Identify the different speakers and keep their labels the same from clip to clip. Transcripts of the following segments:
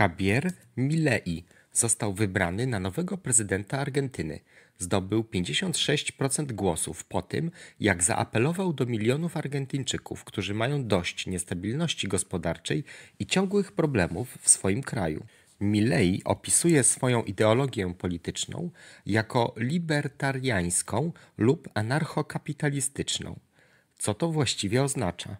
Speaker 1: Javier Milei został wybrany na nowego prezydenta Argentyny. Zdobył 56% głosów po tym, jak zaapelował do milionów Argentyńczyków, którzy mają dość niestabilności gospodarczej i ciągłych problemów w swoim kraju. Milei opisuje swoją ideologię polityczną jako libertariańską lub anarchokapitalistyczną. Co to właściwie oznacza?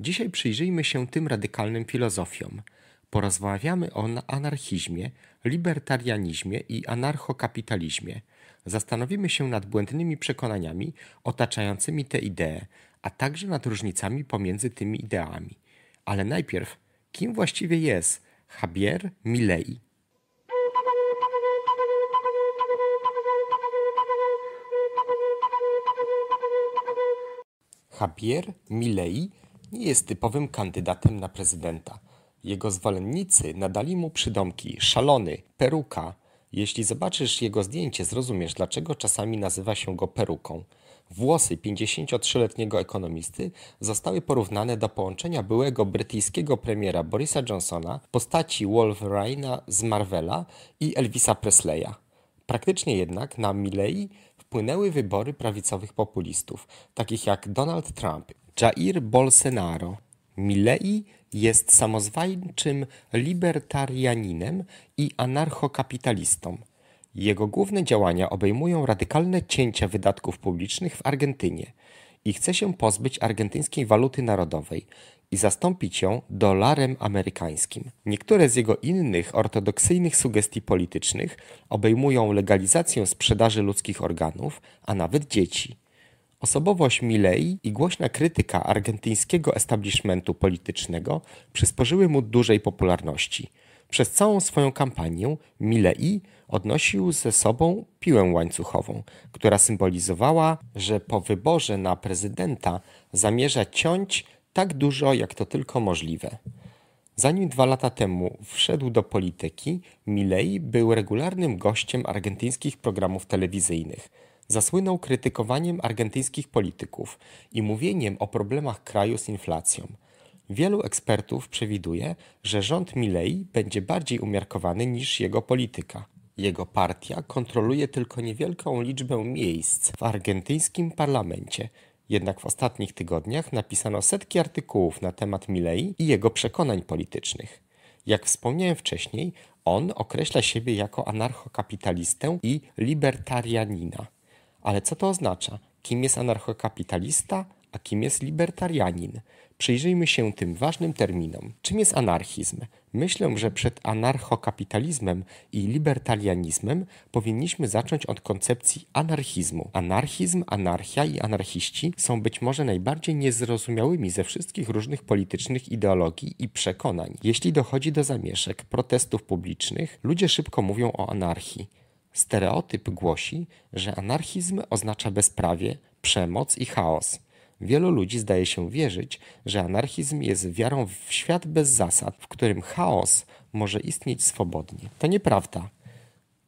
Speaker 1: Dzisiaj przyjrzyjmy się tym radykalnym filozofiom. Porozmawiamy o anarchizmie, libertarianizmie i anarchokapitalizmie. Zastanowimy się nad błędnymi przekonaniami otaczającymi te idee, a także nad różnicami pomiędzy tymi ideami. Ale najpierw, kim właściwie jest Javier Milei? Javier Milei nie jest typowym kandydatem na prezydenta. Jego zwolennicy nadali mu przydomki szalony, peruka. Jeśli zobaczysz jego zdjęcie, zrozumiesz, dlaczego czasami nazywa się go peruką. Włosy 53-letniego ekonomisty zostały porównane do połączenia byłego brytyjskiego premiera Borisa Johnsona, postaci Wolverine'a z Marvela i Elvisa Presleya. Praktycznie jednak na Milley wpłynęły wybory prawicowych populistów, takich jak Donald Trump, Jair Bolsonaro. Milley jest samozwańczym libertarianinem i anarchokapitalistą. Jego główne działania obejmują radykalne cięcia wydatków publicznych w Argentynie i chce się pozbyć argentyńskiej waluty narodowej i zastąpić ją dolarem amerykańskim. Niektóre z jego innych ortodoksyjnych sugestii politycznych obejmują legalizację sprzedaży ludzkich organów, a nawet dzieci. Osobowość Milei i głośna krytyka argentyńskiego establishmentu politycznego przysporzyły mu dużej popularności. Przez całą swoją kampanię Milei odnosił ze sobą piłę łańcuchową, która symbolizowała, że po wyborze na prezydenta zamierza ciąć tak dużo, jak to tylko możliwe. Zanim dwa lata temu wszedł do polityki, Milei był regularnym gościem argentyńskich programów telewizyjnych. Zasłynął krytykowaniem argentyńskich polityków i mówieniem o problemach kraju z inflacją. Wielu ekspertów przewiduje, że rząd Milei będzie bardziej umiarkowany niż jego polityka. Jego partia kontroluje tylko niewielką liczbę miejsc w argentyńskim parlamencie. Jednak w ostatnich tygodniach napisano setki artykułów na temat Milei i jego przekonań politycznych. Jak wspomniałem wcześniej, on określa siebie jako anarchokapitalistę i libertarianina. Ale co to oznacza? Kim jest anarchokapitalista, a kim jest libertarianin? Przyjrzyjmy się tym ważnym terminom. Czym jest anarchizm? Myślę, że przed anarchokapitalizmem i libertarianizmem powinniśmy zacząć od koncepcji anarchizmu. Anarchizm, anarchia i anarchiści są być może najbardziej niezrozumiałymi ze wszystkich różnych politycznych ideologii i przekonań. Jeśli dochodzi do zamieszek, protestów publicznych, ludzie szybko mówią o anarchii. Stereotyp głosi, że anarchizm oznacza bezprawie, przemoc i chaos. Wielu ludzi zdaje się wierzyć, że anarchizm jest wiarą w świat bez zasad, w którym chaos może istnieć swobodnie. To nieprawda.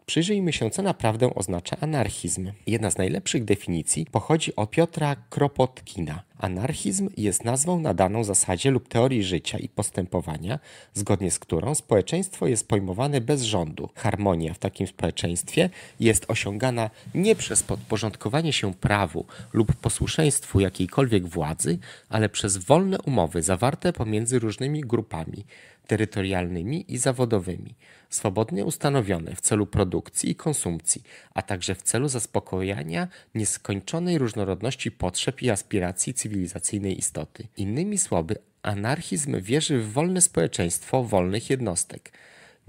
Speaker 1: Przyjrzyjmy się, co naprawdę oznacza anarchizm. Jedna z najlepszych definicji pochodzi od Piotra Kropotkina. Anarchizm jest nazwą nadaną zasadzie lub teorii życia i postępowania, zgodnie z którą społeczeństwo jest pojmowane bez rządu. Harmonia w takim społeczeństwie jest osiągana nie przez podporządkowanie się prawu lub posłuszeństwu jakiejkolwiek władzy, ale przez wolne umowy zawarte pomiędzy różnymi grupami terytorialnymi i zawodowymi, swobodnie ustanowione w celu produkcji i konsumpcji, a także w celu zaspokojania nieskończonej różnorodności potrzeb i aspiracji cywilizacyjnej istoty. Innymi słowy, anarchizm wierzy w wolne społeczeństwo wolnych jednostek.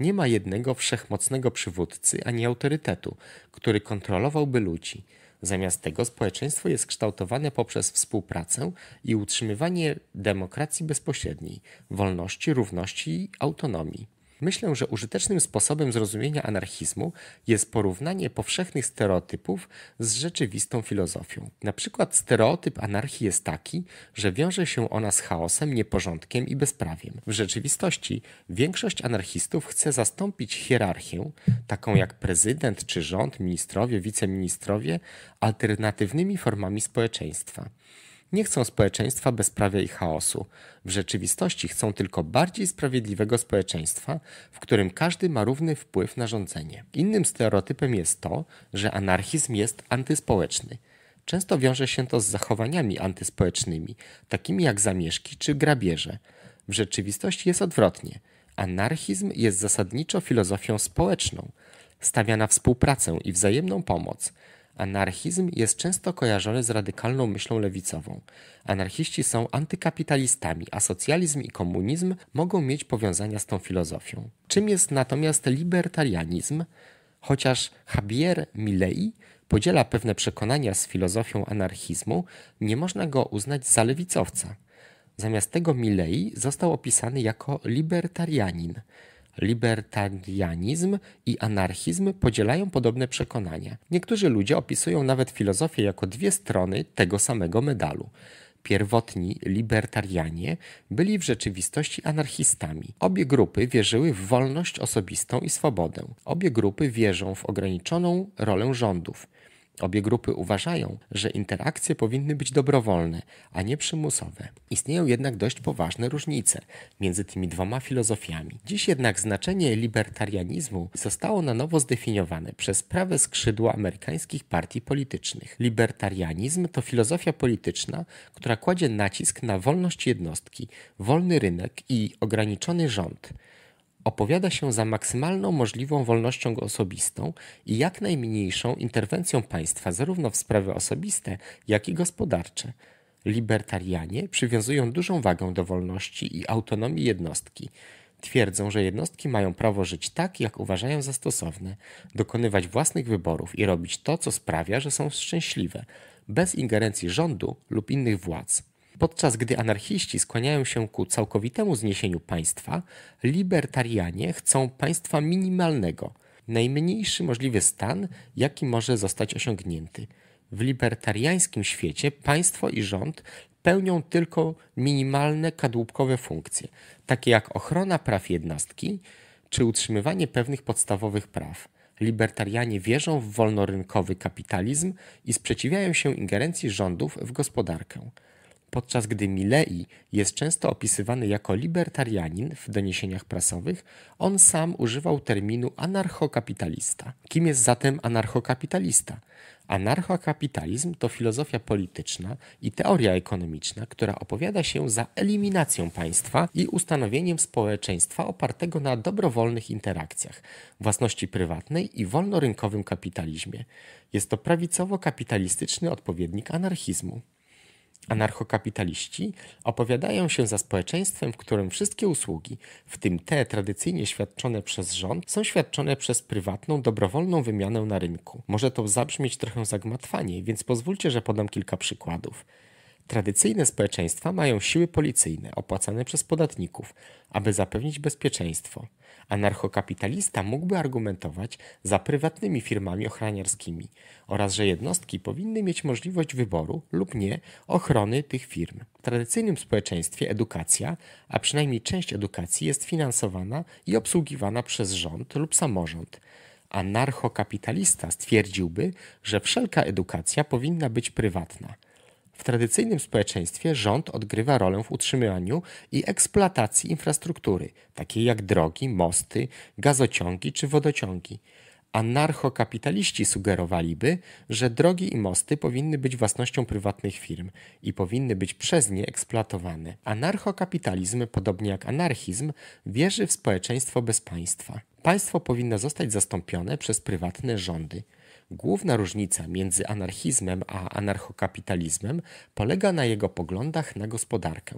Speaker 1: Nie ma jednego wszechmocnego przywódcy ani autorytetu, który kontrolowałby ludzi. Zamiast tego społeczeństwo jest kształtowane poprzez współpracę i utrzymywanie demokracji bezpośredniej, wolności, równości i autonomii. Myślę, że użytecznym sposobem zrozumienia anarchizmu jest porównanie powszechnych stereotypów z rzeczywistą filozofią. Na przykład stereotyp anarchii jest taki, że wiąże się ona z chaosem, nieporządkiem i bezprawiem. W rzeczywistości większość anarchistów chce zastąpić hierarchię, taką jak prezydent czy rząd, ministrowie, wiceministrowie, alternatywnymi formami społeczeństwa nie chcą społeczeństwa bezprawia i chaosu. W rzeczywistości chcą tylko bardziej sprawiedliwego społeczeństwa, w którym każdy ma równy wpływ na rządzenie. Innym stereotypem jest to, że anarchizm jest antyspołeczny. Często wiąże się to z zachowaniami antyspołecznymi, takimi jak zamieszki czy grabieże. W rzeczywistości jest odwrotnie. Anarchizm jest zasadniczo filozofią społeczną. Stawia na współpracę i wzajemną pomoc. Anarchizm jest często kojarzony z radykalną myślą lewicową. Anarchiści są antykapitalistami, a socjalizm i komunizm mogą mieć powiązania z tą filozofią. Czym jest natomiast libertarianizm? Chociaż Javier Milei podziela pewne przekonania z filozofią anarchizmu, nie można go uznać za lewicowca. Zamiast tego Milei został opisany jako libertarianin. Libertarianizm i anarchizm podzielają podobne przekonania. Niektórzy ludzie opisują nawet filozofię jako dwie strony tego samego medalu pierwotni libertarianie byli w rzeczywistości anarchistami. Obie grupy wierzyły w wolność osobistą i swobodę. Obie grupy wierzą w ograniczoną rolę rządów. Obie grupy uważają, że interakcje powinny być dobrowolne, a nie przymusowe. Istnieją jednak dość poważne różnice między tymi dwoma filozofiami. Dziś jednak znaczenie libertarianizmu zostało na nowo zdefiniowane przez prawe skrzydło amerykańskich partii politycznych. Libertarianizm to filozofia polityczna, która kładzie nacisk na wolność jednostki, wolny rynek i ograniczony rząd opowiada się za maksymalną możliwą wolnością osobistą i jak najmniejszą interwencją państwa zarówno w sprawy osobiste, jak i gospodarcze. Libertarianie przywiązują dużą wagę do wolności i autonomii jednostki. Twierdzą, że jednostki mają prawo żyć tak, jak uważają za stosowne, dokonywać własnych wyborów i robić to, co sprawia, że są szczęśliwe, bez ingerencji rządu lub innych władz. Podczas gdy anarchiści skłaniają się ku całkowitemu zniesieniu państwa, libertarianie chcą państwa minimalnego, najmniejszy możliwy stan, jaki może zostać osiągnięty. W libertariańskim świecie państwo i rząd pełnią tylko minimalne kadłubkowe funkcje, takie jak ochrona praw jednostki czy utrzymywanie pewnych podstawowych praw. Libertarianie wierzą w wolnorynkowy kapitalizm i sprzeciwiają się ingerencji rządów w gospodarkę podczas gdy Milei jest często opisywany jako libertarianin w doniesieniach prasowych, on sam używał terminu anarchokapitalista. Kim jest zatem anarchokapitalista? Anarchokapitalizm to filozofia polityczna i teoria ekonomiczna, która opowiada się za eliminacją państwa i ustanowieniem społeczeństwa opartego na dobrowolnych interakcjach, własności prywatnej i wolnorynkowym kapitalizmie. Jest to prawicowo-kapitalistyczny odpowiednik anarchizmu. Anarchokapitaliści opowiadają się za społeczeństwem, w którym wszystkie usługi, w tym te tradycyjnie świadczone przez rząd, są świadczone przez prywatną, dobrowolną wymianę na rynku. Może to zabrzmieć trochę zagmatwanie, więc pozwólcie, że podam kilka przykładów. Tradycyjne społeczeństwa mają siły policyjne opłacane przez podatników, aby zapewnić bezpieczeństwo. Anarchokapitalista mógłby argumentować za prywatnymi firmami ochraniarskimi oraz że jednostki powinny mieć możliwość wyboru lub nie ochrony tych firm. W tradycyjnym społeczeństwie edukacja, a przynajmniej część edukacji jest finansowana i obsługiwana przez rząd lub samorząd. Anarchokapitalista stwierdziłby, że wszelka edukacja powinna być prywatna – w tradycyjnym społeczeństwie rząd odgrywa rolę w utrzymywaniu i eksploatacji infrastruktury, takiej jak drogi, mosty, gazociągi czy wodociągi. Anarchokapitaliści sugerowaliby, że drogi i mosty powinny być własnością prywatnych firm i powinny być przez nie eksploatowane. Anarchokapitalizm, podobnie jak anarchizm, wierzy w społeczeństwo bez państwa. Państwo powinno zostać zastąpione przez prywatne rządy. Główna różnica między anarchizmem a anarchokapitalizmem polega na jego poglądach na gospodarkę.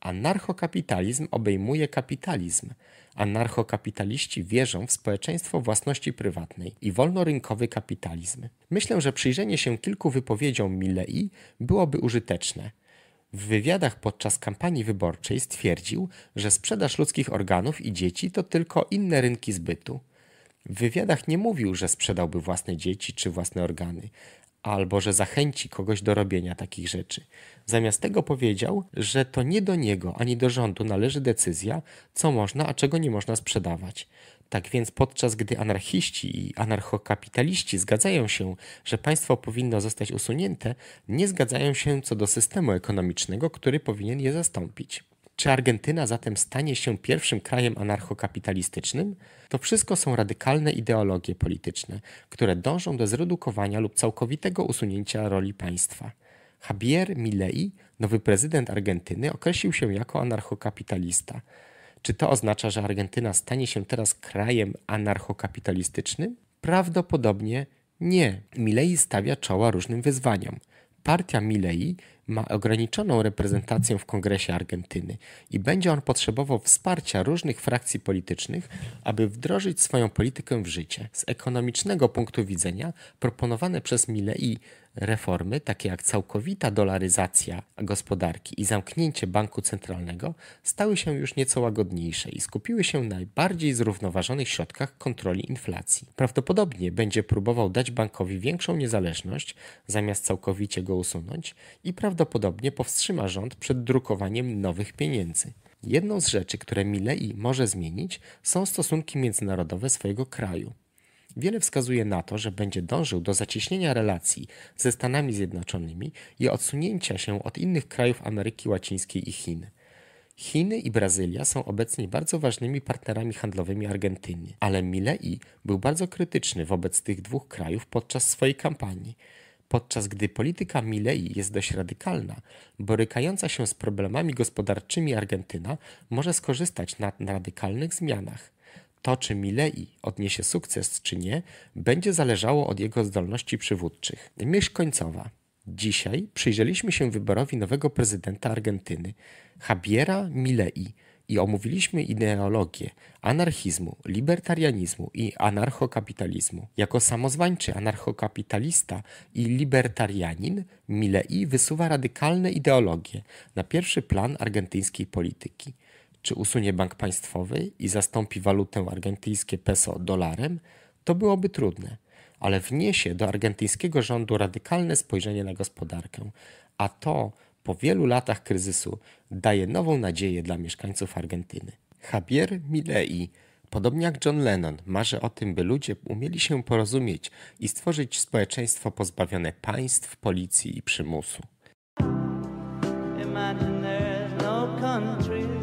Speaker 1: Anarchokapitalizm obejmuje kapitalizm. Anarchokapitaliści wierzą w społeczeństwo własności prywatnej i wolnorynkowy kapitalizm. Myślę, że przyjrzenie się kilku wypowiedziom Millei byłoby użyteczne. W wywiadach podczas kampanii wyborczej stwierdził, że sprzedaż ludzkich organów i dzieci to tylko inne rynki zbytu. W wywiadach nie mówił, że sprzedałby własne dzieci czy własne organy, albo że zachęci kogoś do robienia takich rzeczy. Zamiast tego powiedział, że to nie do niego ani do rządu należy decyzja, co można, a czego nie można sprzedawać. Tak więc podczas gdy anarchiści i anarchokapitaliści zgadzają się, że państwo powinno zostać usunięte, nie zgadzają się co do systemu ekonomicznego, który powinien je zastąpić. Czy Argentyna zatem stanie się pierwszym krajem anarchokapitalistycznym? To wszystko są radykalne ideologie polityczne, które dążą do zredukowania lub całkowitego usunięcia roli państwa. Javier Milei, nowy prezydent Argentyny, określił się jako anarchokapitalista. Czy to oznacza, że Argentyna stanie się teraz krajem anarchokapitalistycznym? Prawdopodobnie nie. Milei stawia czoła różnym wyzwaniom – partia Milei ma ograniczoną reprezentację w Kongresie Argentyny i będzie on potrzebował wsparcia różnych frakcji politycznych, aby wdrożyć swoją politykę w życie. Z ekonomicznego punktu widzenia proponowane przez Milei Reformy, takie jak całkowita dolaryzacja gospodarki i zamknięcie banku centralnego, stały się już nieco łagodniejsze i skupiły się na bardziej zrównoważonych środkach kontroli inflacji. Prawdopodobnie będzie próbował dać bankowi większą niezależność, zamiast całkowicie go usunąć, i prawdopodobnie powstrzyma rząd przed drukowaniem nowych pieniędzy. Jedną z rzeczy, które Milei może zmienić, są stosunki międzynarodowe swojego kraju. Wiele wskazuje na to, że będzie dążył do zacieśnienia relacji ze Stanami Zjednoczonymi i odsunięcia się od innych krajów Ameryki Łacińskiej i Chin. Chiny i Brazylia są obecnie bardzo ważnymi partnerami handlowymi Argentyny, ale Milei był bardzo krytyczny wobec tych dwóch krajów podczas swojej kampanii. Podczas gdy polityka Milei jest dość radykalna, borykająca się z problemami gospodarczymi Argentyna może skorzystać na radykalnych zmianach. To, czy Milei odniesie sukces czy nie, będzie zależało od jego zdolności przywódczych. Myśl końcowa. Dzisiaj przyjrzeliśmy się wyborowi nowego prezydenta Argentyny, Javiera Milei, i omówiliśmy ideologię anarchizmu, libertarianizmu i anarchokapitalizmu. Jako samozwańczy anarchokapitalista i libertarianin Milei wysuwa radykalne ideologie na pierwszy plan argentyńskiej polityki czy usunie bank państwowy i zastąpi walutę argentyńskie peso dolarem, to byłoby trudne, ale wniesie do argentyńskiego rządu radykalne spojrzenie na gospodarkę, a to po wielu latach kryzysu daje nową nadzieję dla mieszkańców Argentyny. Javier Milei, podobnie jak John Lennon, marzy o tym, by ludzie umieli się porozumieć i stworzyć społeczeństwo pozbawione państw, policji i przymusu. Imagine there's no